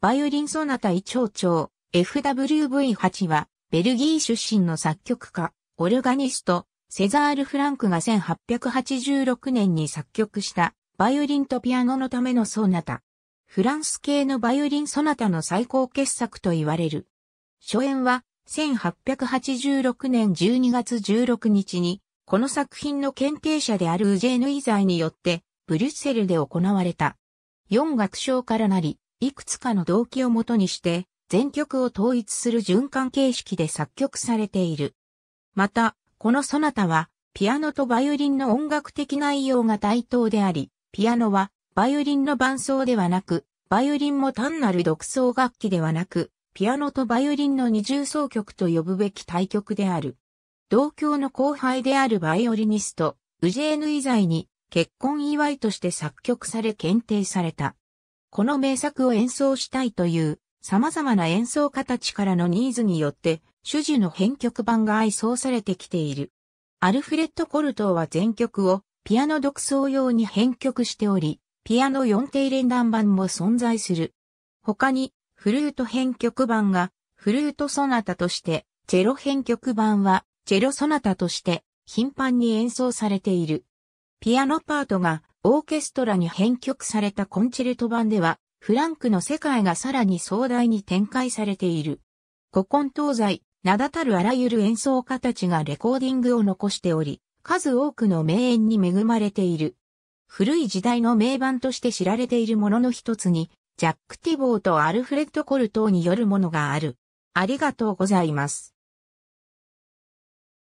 バイオリンソナタイ長長 FWV8 は、ベルギー出身の作曲家、オルガニスト、セザール・フランクが1886年に作曲したバイオリンとピアノのためのソナタ。フランス系のバイオリンソナタの最高傑作と言われる。初演は1886年12月16日に、この作品の検定者であるウジェーヌ・イザイによって、ブリュッセルで行われた。4楽章からなり、いくつかの動機をもとにして、全曲を統一する循環形式で作曲されている。また、このソナタは、ピアノとバイオリンの音楽的内容が対等であり、ピアノは、バイオリンの伴奏ではなく、バイオリンも単なる独奏楽器ではなく、ピアノとバイオリンの二重奏曲と呼ぶべき対曲である。同郷の後輩であるバイオリニスト、ウジェーヌ以在に、結婚祝いとして作曲され検定された。この名作を演奏したいという様々な演奏家たちからのニーズによって主樹の編曲版が愛想されてきている。アルフレッド・コルトーは全曲をピアノ独奏用に編曲しており、ピアノ4低連弾版も存在する。他にフルート編曲版がフルートソナタとして、チェロ編曲版はチェロソナタとして頻繁に演奏されている。ピアノパートがオーケストラに編曲されたコンチェルト版では、フランクの世界がさらに壮大に展開されている。古今東西、名だたるあらゆる演奏家たちがレコーディングを残しており、数多くの名演に恵まれている。古い時代の名盤として知られているものの一つに、ジャック・ティボーとアルフレッド・コルトーによるものがある。ありがとうございます。